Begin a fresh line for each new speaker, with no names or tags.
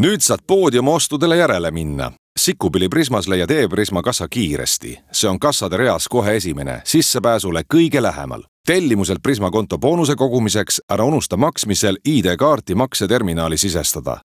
nüüd saad poodiumiostudele järele minna. Sikupilli Prismas leiad e-Prisma kassa kiiresti. see on kassade reas kohe esimene, sissepääsule kõige lähemal. tellimuselt Prisma konto boonuse kogumiseks ära unusta maksmisel ID-kaarti makseterminali sisestada.